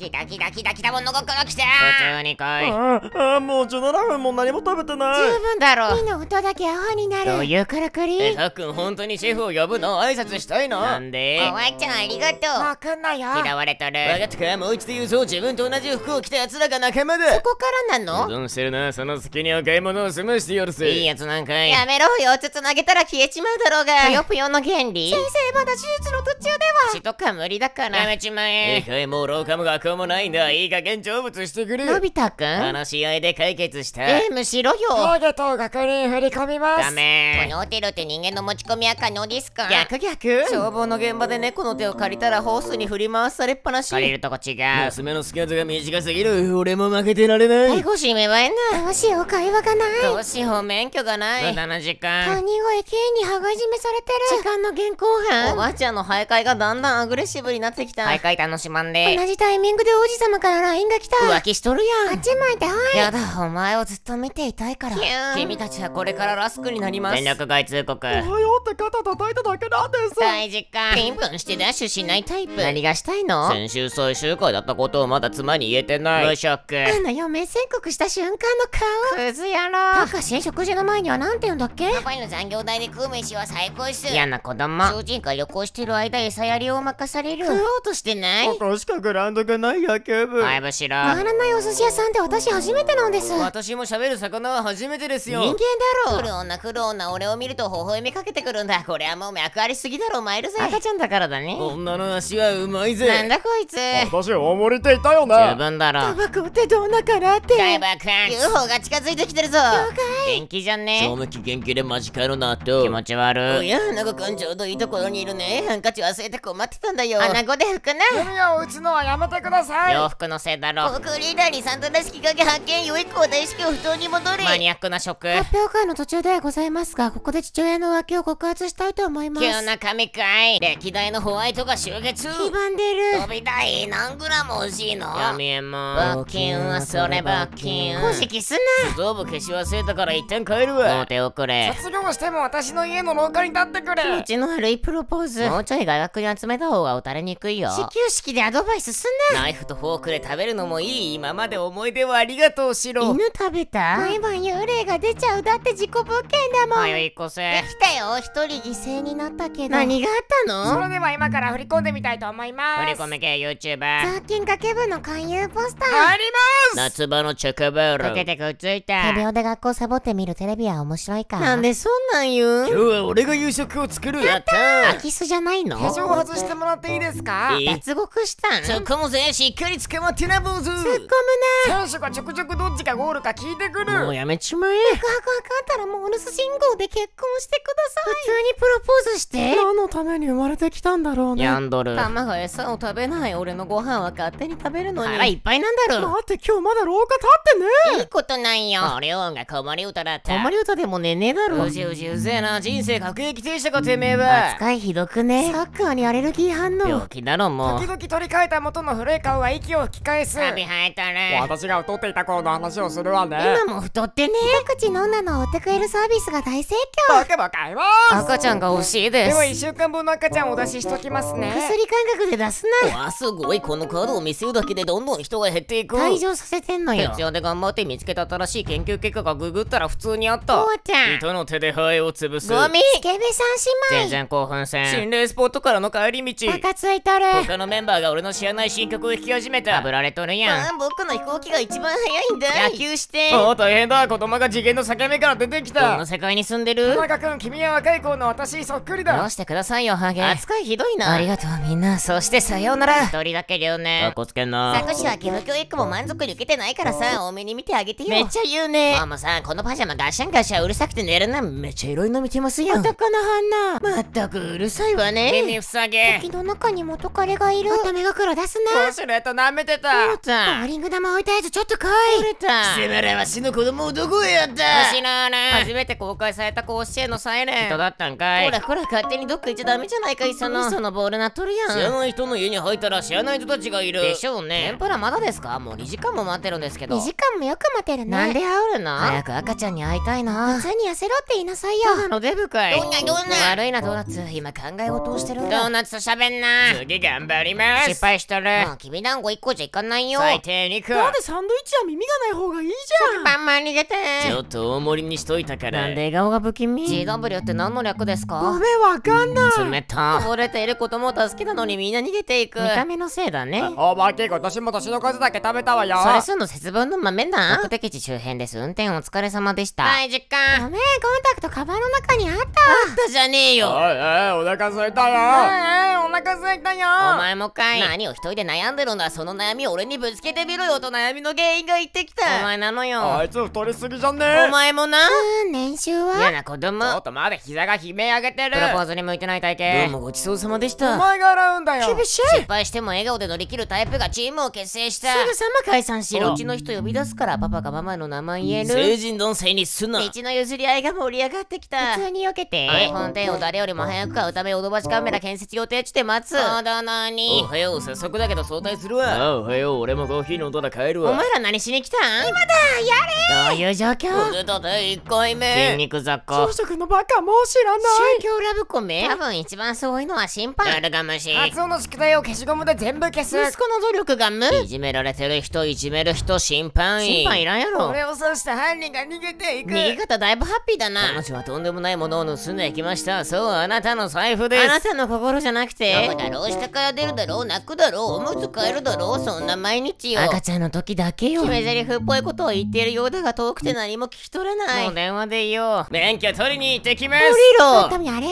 きたきたきたきたものごっこが来た普通に来いああもう17分も何も食べてない十分だろうの音だけアホになるどういうからくりえたくん本当にシェフを呼ぶの挨拶したいのなんでおばちゃんありがとうもう来んなよ嫌われとる分かったかもう一度言うぞ自分と同じ服を着た奴らが仲間だそこからなのどんしてるなその隙にお買い物を済ましてやるせいいやつなんかいやめろよつつ投げたら消えちまうだろうがぷよぷよの原理先生まだ手術の途中では血とか無理だからやめちまえ一回もう廊下も学校こもないんだいい加減成仏してくれのび太くんあの試いで解決したゲームしろよターと額に振り込みますダメこのテって人間の持ち込みは可能ですか逆逆消防の現場で猫の手を借りたらホースに振り回されっぱなし借りるとこ違う娘のストが短すぎる俺も負けてられない逮捕しめばえなどうしよう会話がないどうしよう免許がない無駄な時間他人がに羽交い締めされてる時間の現行犯おばあちゃんの徘徊がだんだんアグレッシブになってきた徘徊楽しまんで同じタイミンググで王子様から LINE が来た浮気しとるやんあっち向いてはいやだお前をずっと見ていたいから君たちはこれからラスクになります連絡外通告おはようって肩叩いただけなんです大事かピンポンしてダッシュしないタイプ何がしたいの先週最終回だったことをまだ妻に言えてない無職あの嫁宣告した瞬間の顔クズやろたカし食事の前にはなんて言うんだっけパパの残業代で食う飯は最高っす嫌な子供主人が旅行してる間餌やりを任される食おうとしてない確かグランドがない野球部はいし回らないお寿司屋さんで私初めてなんです私も喋る魚は初めてですよ人間だろ来る女来る女俺を見ると微笑みかけてくるんだこれはもう脈ありすぎだろ参るぜ赤ちゃんだからだね女の足はうまいぜなんだこいつ私お盛りていたよな十分だろタバコってどうなからってタバコ UFO が近づいてきてるぞ元気じゃね賞味き元気でマジかなと気持ち悪いや花子くんちょうどいいところにいるねハンカチ忘れて困ってたんだよ子で拭くなのはやめてくください洋服のせいだろ僕リーダーにサンタらしき影発見よい子を大至急布団に戻れマニアックな食発表会の途中でございますがここで父親の浮気を告発したいと思います急な神回歴代のホワイトが集結黄ばんでる飛びたい何グラム欲しいのやみえま募金はそれ募金公式すな頭部消し忘れたから一旦帰るわもう手遅れ卒業しても私の家の廊下に立ってくれうちの悪いプロポーズもうちょい外学に集めた方が打たれにくいよ始球式でアドバイスすんなナイフとフォークで食べるのもいい今まで思い出をありがとうしろ犬食べた毎晩幽霊が出ちゃうだって自己物件だもん早いこせできたよ一人犠牲になったけど何があったのそれでは今から振り込んでみたいと思います振り込み系 YouTuber 雑菌家け部の勧誘ポスターあります夏場のチョコボール溶けてくっついた手秒で学校サボってみるテレビは面白いかなんでそんなん言う今日は俺が夕食を作るやった空き巣じゃないの手錠外してもらっていいですか脱獄したんそこもぜねしっかり捕まってな坊主突っ込むな選手がちょくちょくどっちがゴールか聞いてくるもうやめちまえよくわかったらモールス信号で結婚してください普通にプロポーズして何のために生まれてきたんだろうねやんどる卵餌を食べない俺のご飯は勝手に食べるのに腹いっぱいなんだろう。待って今日まだ廊下立ってねいいことないよ俺音が困り歌だった困り歌でもねねえだろうじうじうぜえな人生各駅停車かてめえは扱いひどくねサッカーにアレルギー反応病気だろもう時々取り替えた元の古いイカオが息を吹き返すカビ生えた私が太っていた頃の話をするわね今も太ってね一口飲んだのを追ってくれるサービスが大盛況僕も買います赤ちゃんが欲しいですでは1週間分の赤ちゃんを出ししときますね薬感覚で出すなわすごいこのカードを見せるだけでどんどん人が減っていく退場させてんのよ徹夜で頑張って見つけた新しい研究結果がググったら普通にあったおうちゃん人の手でハエを潰すゴミケベさん姉妹全然興奮せん心霊スポットからの帰り道バカついたる他のメンバーが俺の知らない新曲空きを締めた炙られとるやん、まあ、僕の飛行機が一番早いんだ野球してお大変だ子供が次元の境目から出てきたこの世界に住んでる田中君君は若い頃の私そっくりだどうしてくださいよハゲ扱いひどいなありがとうみんなそしてさようなら一人だけ留年かっこつけんな作詞は義務教育も満足に受けてないからさ多めに見てあげてよめっちゃ言うねママさんこのパジャマガシャンガシャンうるさくて寝るなめっちゃいろいろ見てますよ男の花まったくうるさいわね耳ふさげ敵の中に元彼がいる頭が黒出すなシュレット舐めてたボーリング玉置いたやつちょっと来いれた死の子供をどこへやったな初めて公開された甲子園のサイレン人だったんかいほらほら勝手にどっか行っちゃダメじゃないかいそのそのボールなっとるやん知らない人の家に入ったら知らない人たちがいるでしょうね天ぷらまだですかもう2時間も待ってるんですけど2時間もよく待てるねなんで会うな早く赤ちゃんに会いたいな普通に痩せろって言いなさいよのデブかいどんなどんな悪いなドーナツ今考え事をしてるんだドーナツと喋んな次頑張ります失敗しとるもうビびだんご1個じゃいかないよ最低肉なんでサンドイッチは耳がない方がいいじゃん食パンマン逃げてちょっと大盛りにしといたからなんで笑顔が不気味 GW って何の略ですかごめんわかんない冷た溺れている子供を助けたのにみんな逃げていく見た目のせいだねおばけ今年も年の数だけ食べたわよその節分の豆な目的地周辺です運転お疲れ様でした実感ごめんコンタクトカバンの中にあったあったじゃねえよおいおいお腹空いたよ腹すいたよお前もかい何を一人で悩んでるんだその悩みを俺にぶつけてみろよと悩みの原因が言ってきたお前なのよあいつ太りすぎじゃねお前もな年収は嫌な子供ちょっとまだ膝が悲鳴上げてるプロポーズに向いてない体型どうもごちそうさまでしたお前が洗うんだよ厳しい失敗しても笑顔で乗り切るタイプがチームを結成したすぐさま解散しろうちの人呼び出すからパパがママの名前言える成人男性にすな道の譲り合いが盛り上がってきた普通に避けて iPhone X を誰よりも早く買うためヨドバシカメラ建設予定地点待つそうだにおはよう早速だけど早退するわあおはよう俺もコーヒーの音だ帰るわお前ら何しに来たん今だやれどういう状況俺だ第1回目筋肉雑貨朝食のバカもう知らない宗教ラブコメ多分一番すごいのは心配あるがむし発音の宿題を消しゴムで全部消す息子の努力が無いじめられてる人いじめる人審判員審判いらんやろ俺を刺した犯人が逃げていく逃げ方だいぶハッピーだな彼女はとんでもないものを盗んでいきましたそうあなたの財布ですあなたの心じゃなくてママだろう下から出るだろう泣くだろうおむつ変えるだろうそんな毎日よ赤ちゃんの時だけよ決め台ふっぽいことを言っているようだが遠くて何も聞き取れないもう電話でいいよ免許取りに行ってきます降りろ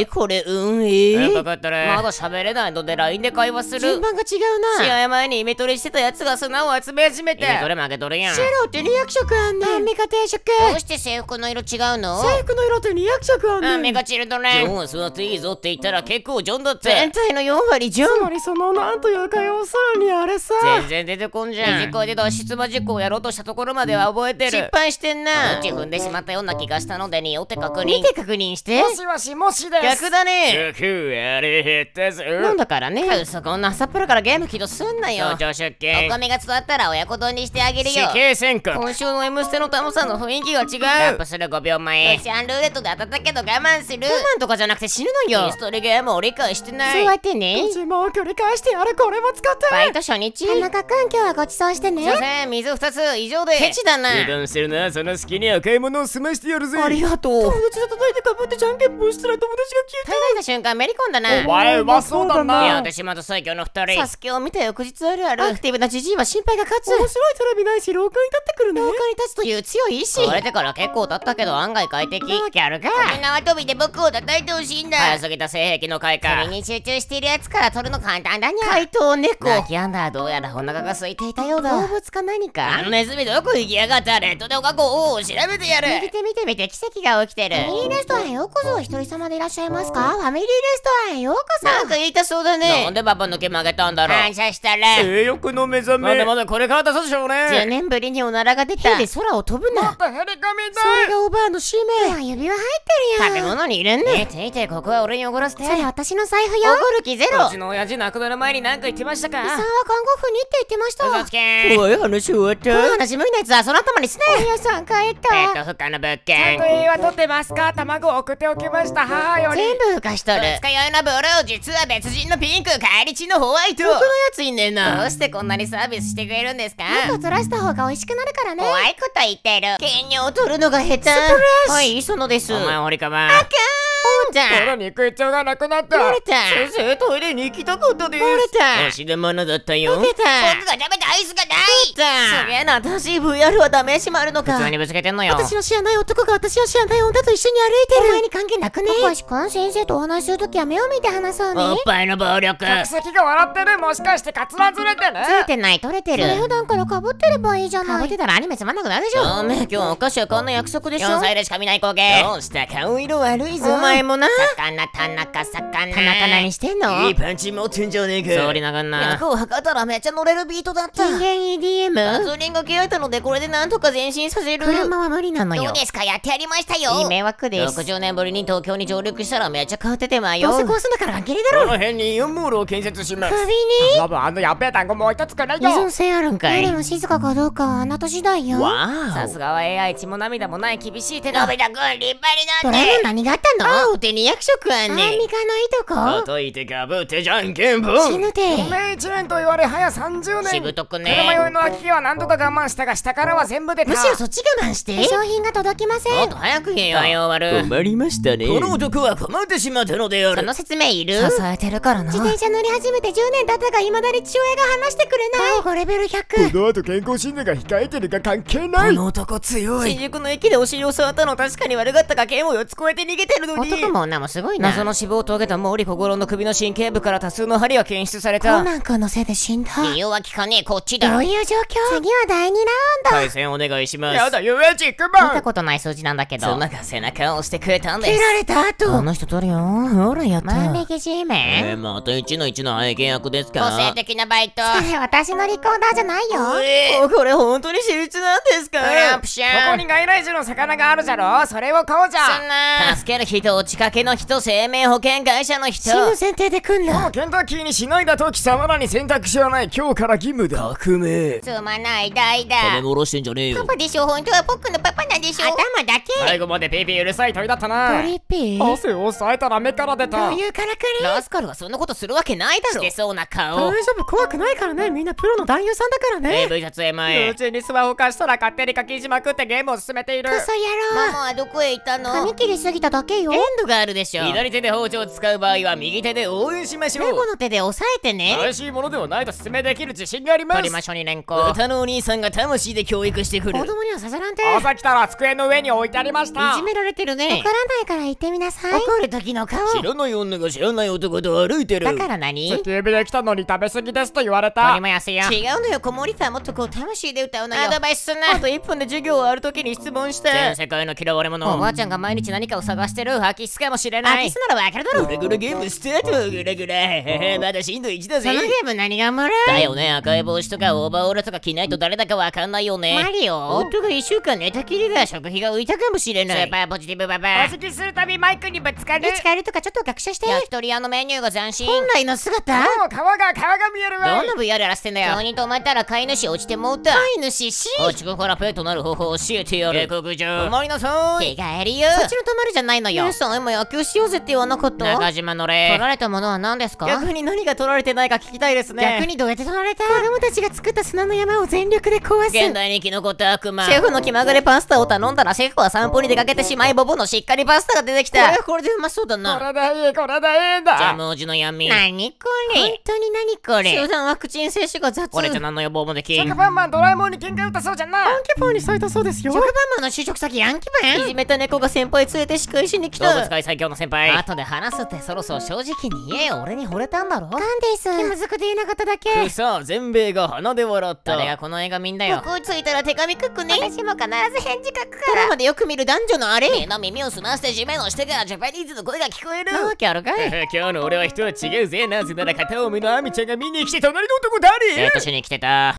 ー、これ運営よくったねまだ喋れないので LINE で会話する順番が違うな試合前にイメトレしてたやつが砂を集め始めてイメトレ負けとるやん白って2 0色あんねんアンミカ定食どうして制服の色違うの制服の色って二0 0色あんねんアンミカチルドレンジョは座っていいぞって言ったら結構ジョンだって全体の4割ジョンつまりそのなんというか要するにあれさ全然出てこんじゃん実行で脱出実行やろうとしたところまでは覚えてる失敗してんなうち踏んでしまったような気がしたのでによって確認見て確認してもしもしもしで逆だねやり減ったぞなんだからねそこんな朝っぱらからゲーム起動すんなよ早朝出勤お米が伝わったら親子丼にしてあげるよ死刑宣告今週の M ステのタモさんの雰囲気が違うラップする5秒前シャンルーレットで当たったけど我慢する我慢とかじゃなくて死ぬのよイストリゲームを理解してないそうやってねうちも繰り返してやるこれも使ってバイト初日田中くん今日はごちそうしてねすいません水二つ以上でケチだな油断してるなその隙に赤いを済ましてやるぜありがとう友達が叩いてかぶってじゃんけんぽしたら友達キュート食べた瞬間めり込んだなお前うまそうだないや私また最強の二人サスケを見た翌日あるあるアクティブなジジイは心配が勝つ面白いテレビないし廊下に立ってくるね廊下に立つという強い意志これてから結構経ったけど案外快適ギャルか縄跳びで僕を叩いてほしいんだ早すぎた性癖の快感それに集中しているやつから取るの簡単だにゃ怪盗猫泣きやんだどうやらお腹が空いていたようだ動物か何かあのネズミどこ行きやがったレッドでおかこを調べてやる見て見て見て奇跡が起きてるいいレストランへようこそお一人様でいらっしゃいゃいますかファミリーレストランへようこそなんか言いたそうだねなんでパパの毛曲げたんだろう感謝したら性欲の目覚めまだまだこれから出さでしょうね10年ぶりにおならが出たヘで空を飛ぶなもっとヘリミだそれがおばあの使命指輪入ってるよ食べ物にいるんねえいてここは俺におごらせてそれ私の財布よおごる気ゼロうちの親父亡くなる前に何か言ってましたか遺産は看護婦にって言ってました嘘つけ怖い話終わったこう話無理なやつはその頭にすねおさん帰ったえっと他の物件ちゃんと家は取ってますか卵を送っておきました母よ全部浮かしとる使い合いのー実は別人のピンク帰り地のホワイト僕のやついんねんなどうしてこんなにサービスしてくれるんですかもをと取らした方が美味しくなるからね怖いこと言ってる権利を取るのが下手ストレスはい磯野ですお前俺かばあかーじゃん腹に食いちゃがなくなった漏れた先生トイレに行きたかったです漏れたお汁物だったよ溶けた僕が食べたアイスがないすげえな新しい VR はダメしまるのか普通にぶつけてんのよ私の知らない男が私の知らない女と一緒に歩いてるお前に関係なくねおかしくん先生とお話しするときは目を見て話そうねおっぱいの暴力客席が笑ってるもしかしてカツラずれてるずれてない取れてる普段からかぶってればいいじゃないかぶってたらアニメつまんなくなるでしょおめ今日お菓子はこんな約束でしょ4歳でしか見ない光景どうした顔色悪いぞお前もな魚田中魚田中何してんのいいパンチ持ってんじゃねえかそりながを測ったらめっちゃ乗れるビートだった人間 EDM ガソリンが消えたのでこれでなんとか前進させる車は無理なのよどうですかやってやりましたよいい迷惑です60年ぶりに東京に上陸したらめっちゃ変わっててまよどうせこうすんだからあきりだろこの辺にユオンモールを建設しますビに多分あのやべえ単語もう一つくれよ依存性あるんかいでも静かかどうかはあなた次第よさすがは AI 血も涙もない厳しい手のびくん立派になってドラえも何があったの手に役職あんねアンミカのいとこ叩いてかぶてじゃんけんぽん死ぬておめえ1年と言われ早30年しぶとくね車酔いの秋は何とか我慢したが下からは全部出たむしろそっち我慢して商品が届きませんもっと早く言えよ終わる困りましたねこの男は困ってしまったのであるその説明いる支えてるからな自転車乗り始めて10年経ったがいまだに父親が話してくれない顔がレベル100この後健康診断が控えてるが関係ないこの男強い新宿の駅でお尻を触ったの確かに悪かったが剣を4つ超えて逃げてるのに男も女もすごいな謎の死亡を遂げた毛利小五郎の首の神経部から多数の針が検出されたコナン君のせいで死んだ理由は聞かねえこっちだどういう状況次は第二ラウンド対戦お願いしますやだ遊園くば見たことない数字なんだけどそんなが背中を押してくれたんです蹴られた後あの人るよほらやった万引き G メンえー、また1の1の役ですか個性的なバイトそれ私のリコーダーじゃないよこれ本当に私立なんですかランプシャンここに外来種の魚があるじゃろそれをこうじゃん助ける人を力掛けの人、生命保険会社の人。死ぬ前提で来んな。ケンタッキーにしないだと貴様らに選択肢はない。今日から義務だ。革命。すまない、だ。金もろしてんじゃねえよ。パパでしょ、本当は僕のパパなんでしょ。頭だけ。最後までピーピーうるさい鳥だったな。鳥ピー汗を抑えたら目から出た。どういうからくりラスカルはそんなことするわけないだろ。してそうな顔。大丈夫、怖くないからね。みんなプロの男優さんだからね。AV 撮影前。うちにスマホ貸したら勝手に書きじまくってゲームを進めている。クソろう。ママはどこへ行ったの髪切りすぎただけよ。エンドががあるでしょ左手で包丁を使う場合は右手で応援しましょう猫の手で押さえてね怪しいものではないと説明できる自信があります取りましょうに連行歌のお兄さんが魂で教育してくる子供には刺さらんて朝来たら机の上に置いてありましたいじめられてるねわからないから言ってみなさい怒る時の顔知らない女が知らない男と歩いてるだから何月指で来たのに食べ過ぎですと言われたもやすよ違うのよ子守さんもっとこう魂で歌うのよアドバイスすんなあと1分で授業終わる時に質問して全世界の嫌われ者おばあちゃんが毎日何かを探してる吐き捨かもしれない空ならわかるだろ俺このゲームスタートグラグラまだしんどい1だぜそのゲーム何がもらうだよね赤い帽子とかオーバーオールとか着ないと誰だかわかんないよねマリオ夫が1週間寝たきりだ食費が浮いたかもしれないスーパーポジティブババアお好きするたびマイクにぶつかるぶつかるとかちょっと学習して焼き鳥屋のメニューが斬新本来の姿もう皮が皮が見えるわどんな VR やらせてんだよ急に止まったら飼い主落ちてもうた飼い主し落ちからペットなる方法教えてやる警告状止まりなさい手がえりよそっちの止まるじゃないのよ嘘野球しようぜって言わなかった中島のれ取られたものは何ですか逆に何が取られてないか聞きたいですね逆にどうやって取られた子供たちが作った砂の山を全力で壊す現代に生き残った悪魔シェフの気まぐれパスタを頼んだらシェフは散歩に出かけてしまいボボのしっかりパスタが出てきたこれこれでうまそうだなこれだいいこれだいいだジャムおじの闇何これ本当に何これ集団ワクチン接種が雑俺じゃ何の予防もできん食パンマンドラえもんに喧嘩打ったそうじゃなヤンキパンにされたそうですよ食パンマンの就職先ヤンキパンいじめた猫が先輩連れて仕返しに来た動物界最強の先輩後で話すってそろそろ正直に言えよ俺に惚れたんだろガンディス気まずくて言えなかっただけくそ全米が鼻で笑った誰がこの映画見んだよここ着いたら手紙書くね私も必ず返事書くからドラマでよく見る男女のあれ目の耳を澄まして地面をしてからジャパニーズの声が聞こえるなわけあるかい 今日の俺は人は違うぜなぜなら片思いのアミちゃんが見に来て隣の男誰私に来てた